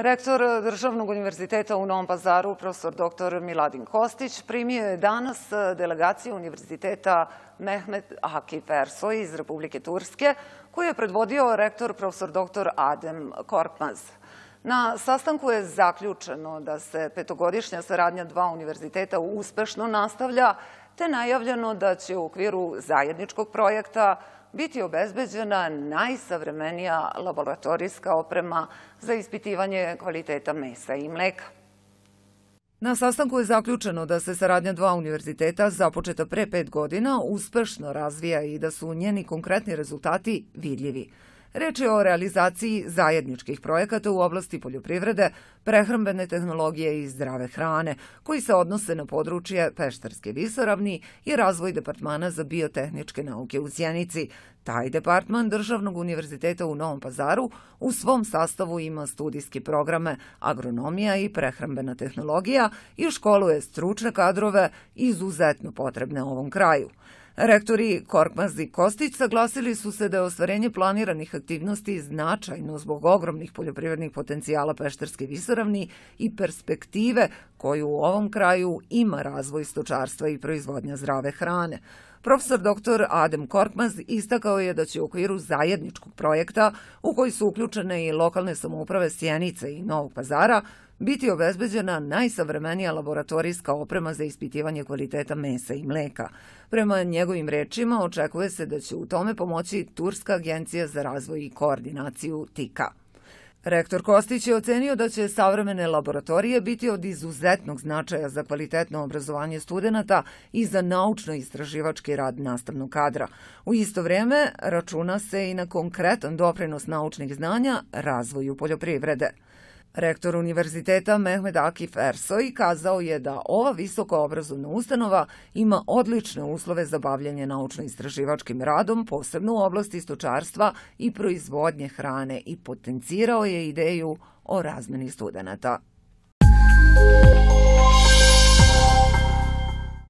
Rektor Državnog univerziteta u Novom pazaru, profesor dr. Miladin Kostić, primio je danas delegaciju univerziteta Mehmet Haki Persoj iz Republike Turske, koju je predvodio rektor profesor dr. Adem Korkmaz. Na sastanku je zaključeno da se petogodišnja saradnja dva univerziteta uspešno nastavlja te najavljeno da će u okviru zajedničkog projekta biti obezbeđena najsavremenija laboratorijska oprema za ispitivanje kvaliteta mesa i mleka. Na sastanku je zaključeno da se saradnja dva univerziteta započeta pre pet godina uspešno razvija i da su njeni konkretni rezultati vidljivi. Reč je o realizaciji zajedničkih projekata u oblasti poljoprivrede, prehrambene tehnologije i zdrave hrane, koji se odnose na područje Peštarske visoravni i razvoj Departmana za biotehničke nauke u Sjenici. Taj departman Državnog univerziteta u Novom Pazaru u svom sastavu ima studijski programe agronomija i prehrambena tehnologija i školuje stručne kadrove izuzetno potrebne ovom kraju. Rektori Korkmaz i Kostić saglasili su se da je ostvarenje planiranih aktivnosti značajno zbog ogromnih poljoprivrednih potencijala Pešterske visoravni i perspektive koju u ovom kraju ima razvoj stočarstva i proizvodnja zdrave hrane. Profesor dr. Adem Korkmaz istakao je da će u okviru zajedničkog projekta, u koji su uključene i lokalne samouprave Sjenice i Novog pazara, biti obezbeđena najsavremenija laboratorijska oprema za ispitivanje kvaliteta mesa i mleka. Prema njegovim rečima očekuje se da će u tome pomoći Turska agencija za razvoj i koordinaciju TIKA. Rektor Kostić je ocenio da će savremene laboratorije biti od izuzetnog značaja za kvalitetno obrazovanje studenata i za naučno-istraživački rad nastavnog kadra. U isto vrijeme računa se i na konkretan doprinos naučnih znanja razvoju poljoprivrede. Rektor univerziteta Mehmed Akif Ersoy kazao je da ova visokoobrazovna ustanova ima odlične uslove za bavljanje naučno-istraživačkim radom, posebno u oblasti stočarstva i proizvodnje hrane i potencirao je ideju o razmeni studenta.